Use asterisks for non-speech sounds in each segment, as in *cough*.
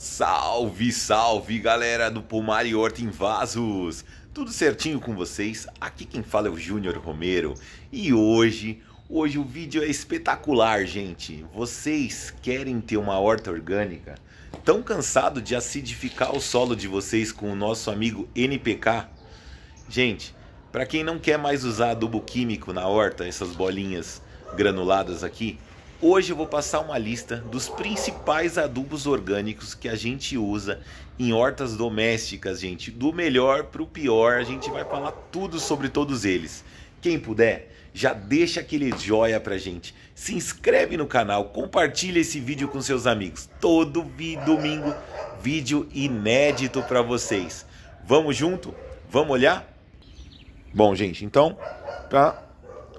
Salve, salve galera do Pomar e Horta em Vasos! Tudo certinho com vocês? Aqui quem fala é o Júnior Romero e hoje, hoje o vídeo é espetacular, gente. Vocês querem ter uma horta orgânica? Tão cansado de acidificar o solo de vocês com o nosso amigo NPK? Gente, para quem não quer mais usar adubo químico na horta, essas bolinhas granuladas aqui, Hoje eu vou passar uma lista dos principais adubos orgânicos que a gente usa em hortas domésticas, gente. Do melhor para o pior, a gente vai falar tudo sobre todos eles. Quem puder, já deixa aquele joia pra gente. Se inscreve no canal, compartilha esse vídeo com seus amigos. Todo domingo, vídeo inédito para vocês. Vamos junto? Vamos olhar? Bom, gente, então, para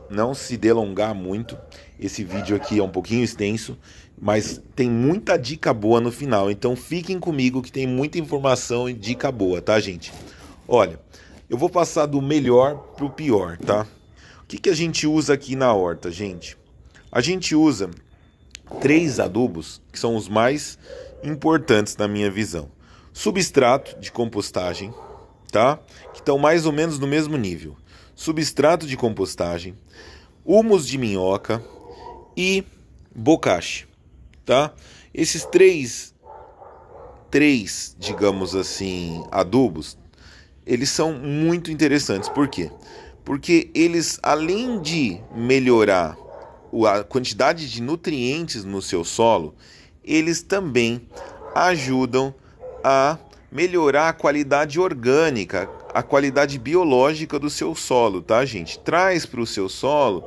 não se delongar muito. Esse vídeo aqui é um pouquinho extenso, mas tem muita dica boa no final. Então fiquem comigo que tem muita informação e dica boa, tá, gente? Olha, eu vou passar do melhor pro pior, tá? O que, que a gente usa aqui na horta, gente? A gente usa três adubos que são os mais importantes na minha visão: substrato de compostagem, tá? Que estão mais ou menos no mesmo nível substrato de compostagem, humus de minhoca e bocache, tá? Esses três, três, digamos assim, adubos, eles são muito interessantes. Por quê? Porque eles, além de melhorar a quantidade de nutrientes no seu solo, eles também ajudam a melhorar a qualidade orgânica a qualidade biológica do seu solo, tá, gente? Traz para o seu solo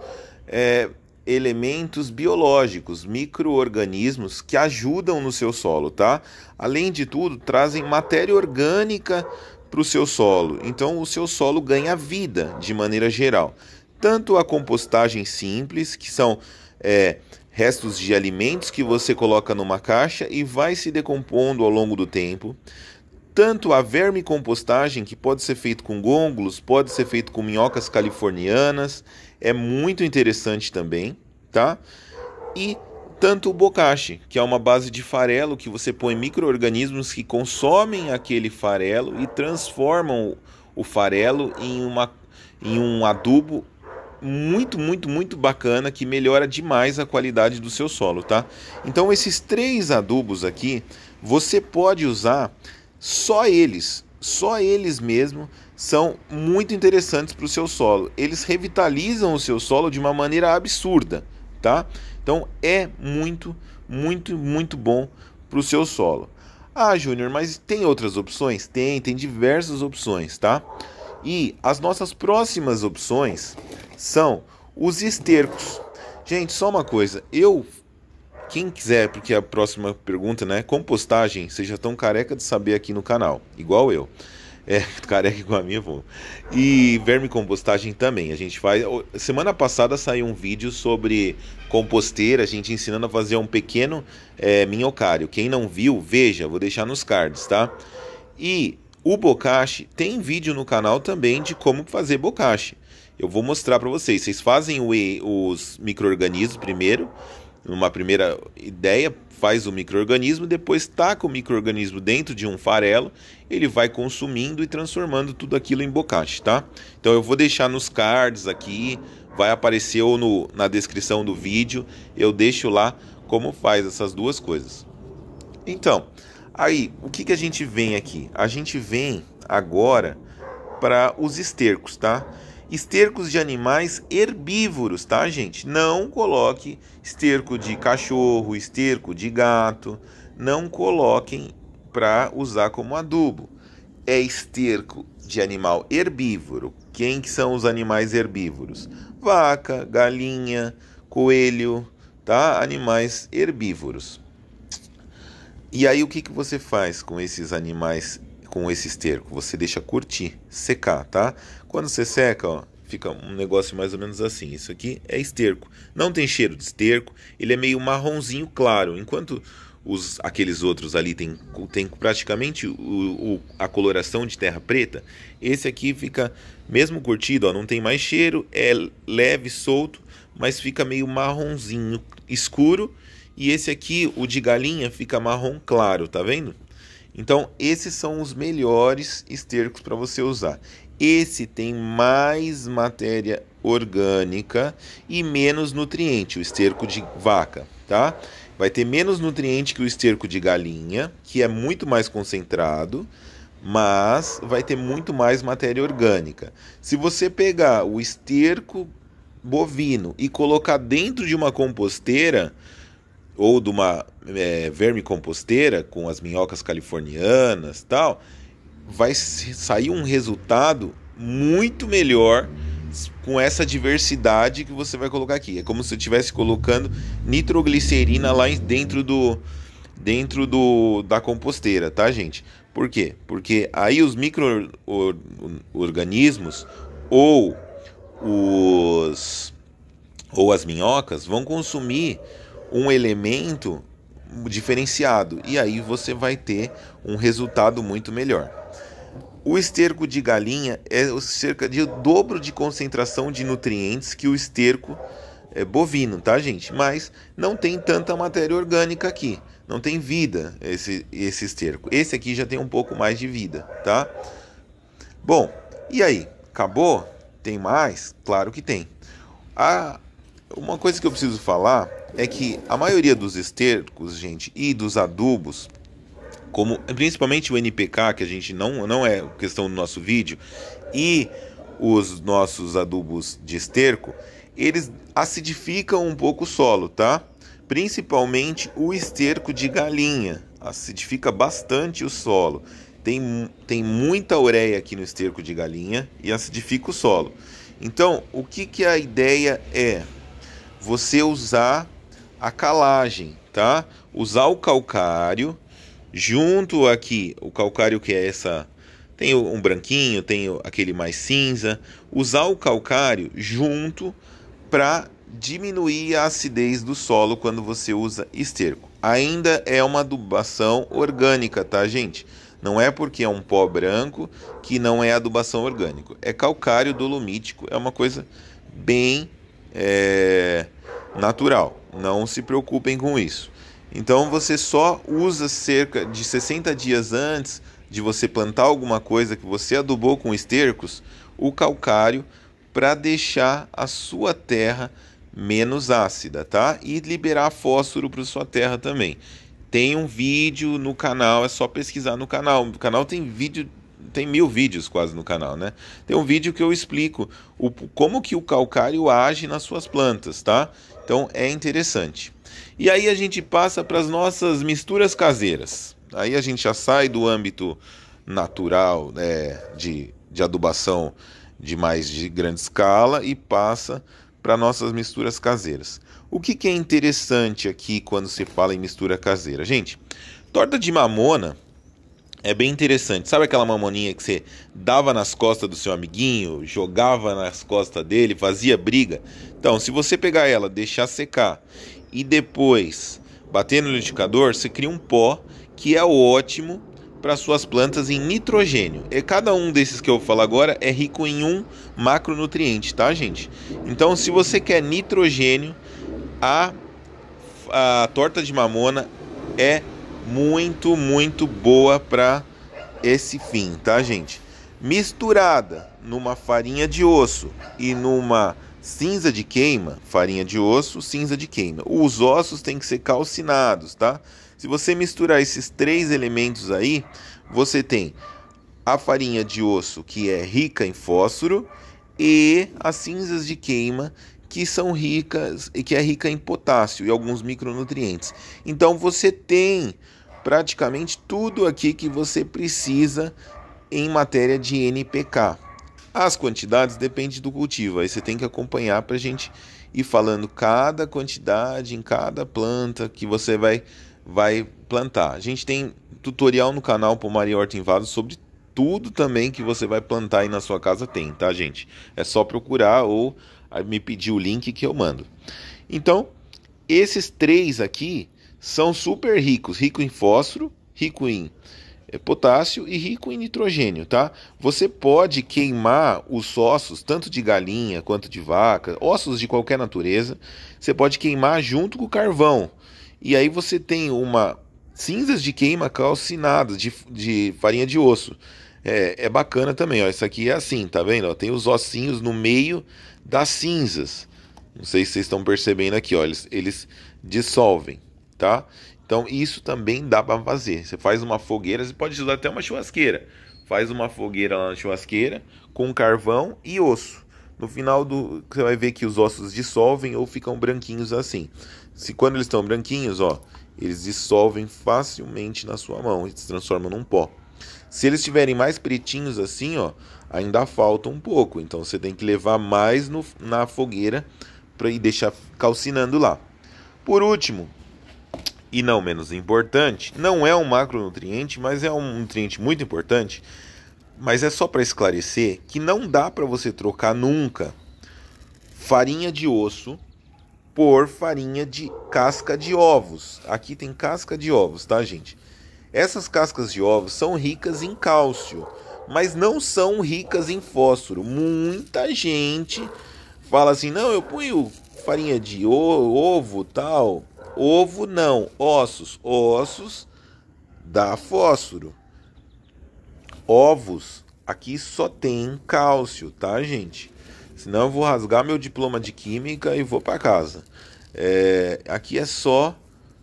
é, elementos biológicos, micro-organismos que ajudam no seu solo, tá? Além de tudo, trazem matéria orgânica para o seu solo. Então, o seu solo ganha vida de maneira geral. Tanto a compostagem simples, que são é, restos de alimentos que você coloca numa caixa e vai se decompondo ao longo do tempo tanto a vermicompostagem, que pode ser feito com gôngulos, pode ser feito com minhocas californianas, é muito interessante também, tá? E tanto o bokashi, que é uma base de farelo que você põe micro-organismos que consomem aquele farelo e transformam o farelo em, uma, em um adubo muito, muito, muito bacana que melhora demais a qualidade do seu solo, tá? Então esses três adubos aqui, você pode usar só eles, só eles mesmo são muito interessantes para o seu solo. Eles revitalizam o seu solo de uma maneira absurda, tá? Então é muito, muito, muito bom para o seu solo. Ah, Júnior, mas tem outras opções? Tem, tem diversas opções, tá? E as nossas próximas opções são os estercos. Gente, só uma coisa, eu quem quiser, porque a próxima pergunta, né? Compostagem, seja tão careca de saber aqui no canal, igual eu. É, *laughs* careca igual a minha, vou. E verme compostagem também. A gente faz. Semana passada saiu um vídeo sobre composteira, a gente ensinando a fazer um pequeno é, minhocário. Quem não viu, veja, vou deixar nos cards, tá? E o bocashi tem vídeo no canal também de como fazer bocashi. Eu vou mostrar para vocês. Vocês fazem o, os micro-organismos primeiro numa primeira ideia, faz o microorganismo, depois taca o microorganismo dentro de um farelo, ele vai consumindo e transformando tudo aquilo em bocache, tá? Então eu vou deixar nos cards aqui, vai aparecer ou no, na descrição do vídeo, eu deixo lá como faz essas duas coisas. Então, aí, o que, que a gente vem aqui? A gente vem agora para os estercos, tá? estercos de animais herbívoros, tá, gente? Não coloque esterco de cachorro, esterco de gato, não coloquem para usar como adubo. É esterco de animal herbívoro. Quem que são os animais herbívoros? Vaca, galinha, coelho, tá? Animais herbívoros. E aí o que, que você faz com esses animais com esse esterco, você deixa curtir, secar, tá? Quando você seca, ó, fica um negócio mais ou menos assim. Isso aqui é esterco. Não tem cheiro de esterco, ele é meio marronzinho claro, enquanto os aqueles outros ali tem, tem praticamente o, o, a coloração de terra preta. Esse aqui fica mesmo curtido, ó, não tem mais cheiro, é leve, solto, mas fica meio marronzinho escuro. E esse aqui, o de galinha, fica marrom claro, tá vendo? Então, esses são os melhores estercos para você usar. Esse tem mais matéria orgânica e menos nutriente, o esterco de vaca, tá? Vai ter menos nutriente que o esterco de galinha, que é muito mais concentrado, mas vai ter muito mais matéria orgânica. Se você pegar o esterco bovino e colocar dentro de uma composteira, ou de uma é, composteira com as minhocas californianas tal, vai sair um resultado muito melhor com essa diversidade que você vai colocar aqui. É como se eu estivesse colocando nitroglicerina lá dentro do dentro do da composteira, tá, gente? Por quê? Porque aí os microorganismos ou os ou as minhocas vão consumir um elemento diferenciado e aí você vai ter um resultado muito melhor. O esterco de galinha é cerca de o dobro de concentração de nutrientes que o esterco é bovino, tá, gente? Mas não tem tanta matéria orgânica aqui. Não tem vida esse, esse esterco. Esse aqui já tem um pouco mais de vida, tá? Bom, e aí? Acabou? Tem mais? Claro que tem. A, uma coisa que eu preciso falar é que a maioria dos estercos, gente, e dos adubos, como principalmente o NPK, que a gente não, não é questão do nosso vídeo, e os nossos adubos de esterco, eles acidificam um pouco o solo, tá? Principalmente o esterco de galinha, acidifica bastante o solo. Tem, tem muita ureia aqui no esterco de galinha e acidifica o solo. Então, o que, que a ideia é? você usar a calagem, tá? Usar o calcário junto aqui, o calcário que é essa tem um branquinho, tem aquele mais cinza, usar o calcário junto para diminuir a acidez do solo quando você usa esterco. Ainda é uma adubação orgânica, tá, gente? Não é porque é um pó branco que não é adubação orgânico. É calcário dolomítico, é uma coisa bem é, natural. Não se preocupem com isso. Então você só usa cerca de 60 dias antes de você plantar alguma coisa que você adubou com estercos, o calcário para deixar a sua terra menos ácida, tá? E liberar fósforo para sua terra também. Tem um vídeo no canal, é só pesquisar no canal. O canal tem vídeo tem mil vídeos quase no canal, né? Tem um vídeo que eu explico o, como que o calcário age nas suas plantas, tá? Então é interessante. E aí a gente passa para as nossas misturas caseiras. Aí a gente já sai do âmbito natural né de, de adubação de mais de grande escala e passa para nossas misturas caseiras. O que, que é interessante aqui quando se fala em mistura caseira? Gente, torta de mamona é bem interessante. Sabe aquela mamoninha que você dava nas costas do seu amiguinho, jogava nas costas dele, fazia briga? Então, se você pegar ela, deixar secar e depois bater no liquidificador, você cria um pó que é ótimo para suas plantas em nitrogênio. E cada um desses que eu falo agora é rico em um macronutriente, tá, gente? Então, se você quer nitrogênio, a, a torta de mamona é muito, muito boa para esse fim, tá, gente? Misturada numa farinha de osso e numa cinza de queima, farinha de osso, cinza de queima. Os ossos têm que ser calcinados, tá? Se você misturar esses três elementos aí, você tem a farinha de osso que é rica em fósforo e as cinzas de queima que são ricas e que é rica em potássio e alguns micronutrientes. Então você tem praticamente tudo aqui que você precisa em matéria de NPK. As quantidades dependem do cultivo, aí você tem que acompanhar para a gente ir falando cada quantidade em cada planta que você vai, vai plantar. A gente tem tutorial no canal Pomaria Horta Vaso sobre tudo também que você vai plantar aí na sua casa tem, tá, gente? É só procurar ou me pedir o link que eu mando. Então, esses três aqui são super ricos, rico em fósforo, rico em eh, potássio e rico em nitrogênio, tá? Você pode queimar os ossos, tanto de galinha quanto de vaca, ossos de qualquer natureza, você pode queimar junto com o carvão. E aí você tem uma cinzas de queima calcinadas de, de farinha de osso. É, é, bacana também, ó. Isso aqui é assim, tá vendo? Ó, tem os ossinhos no meio das cinzas. Não sei se vocês estão percebendo aqui, ó. Eles, eles dissolvem tá? Então isso também dá para fazer. Você faz uma fogueira, você pode usar até uma churrasqueira. Faz uma fogueira lá na churrasqueira com carvão e osso. No final do, você vai ver que os ossos dissolvem ou ficam branquinhos assim. Se quando eles estão branquinhos, ó, eles dissolvem facilmente na sua mão e se transformam num pó. Se eles estiverem mais pretinhos assim, ó, ainda falta um pouco. Então você tem que levar mais no, na fogueira para ir deixar calcinando lá. Por último, e não menos importante, não é um macronutriente, mas é um nutriente muito importante. Mas é só para esclarecer que não dá para você trocar nunca farinha de osso por farinha de casca de ovos. Aqui tem casca de ovos, tá, gente? Essas cascas de ovos são ricas em cálcio, mas não são ricas em fósforo. Muita gente fala assim: "Não, eu ponho farinha de ovo, tal, Ovo não, ossos. Ossos dá fósforo. Ovos, aqui só tem cálcio, tá, gente? Senão eu vou rasgar meu diploma de química e vou para casa. É, aqui é só,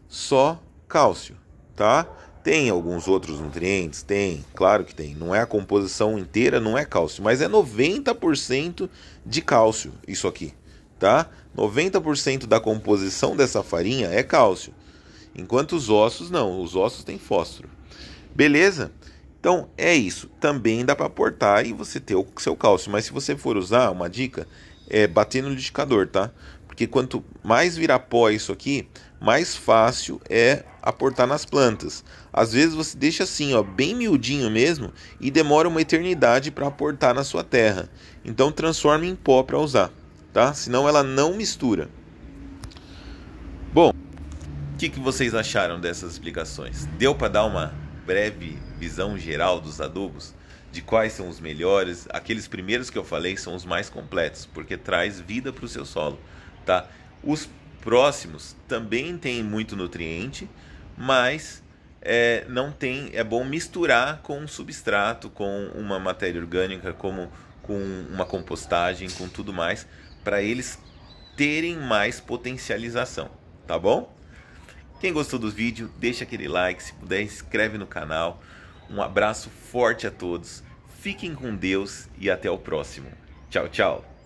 só cálcio, tá? Tem alguns outros nutrientes? Tem, claro que tem. Não é a composição inteira, não é cálcio, mas é 90% de cálcio isso aqui tá? 90% da composição dessa farinha é cálcio, enquanto os ossos não, os ossos têm fósforo. Beleza? Então é isso. Também dá para aportar e você ter o seu cálcio, mas se você for usar, uma dica é bater no liquidificador, tá? Porque quanto mais virar pó isso aqui, mais fácil é aportar nas plantas. Às vezes você deixa assim, ó, bem miudinho mesmo e demora uma eternidade para aportar na sua terra. Então transforma em pó para usar tá? Senão ela não mistura. Bom, o que, que vocês acharam dessas explicações? Deu para dar uma breve visão geral dos adubos? De quais são os melhores? Aqueles primeiros que eu falei são os mais completos, porque traz vida para o seu solo, tá? Os próximos também têm muito nutriente, mas é, não tem, é bom misturar com um substrato, com uma matéria orgânica, como com uma compostagem, com tudo mais, para eles terem mais potencialização, tá bom? Quem gostou do vídeo, deixa aquele like, se puder, inscreve no canal. Um abraço forte a todos. Fiquem com Deus e até o próximo. Tchau, tchau.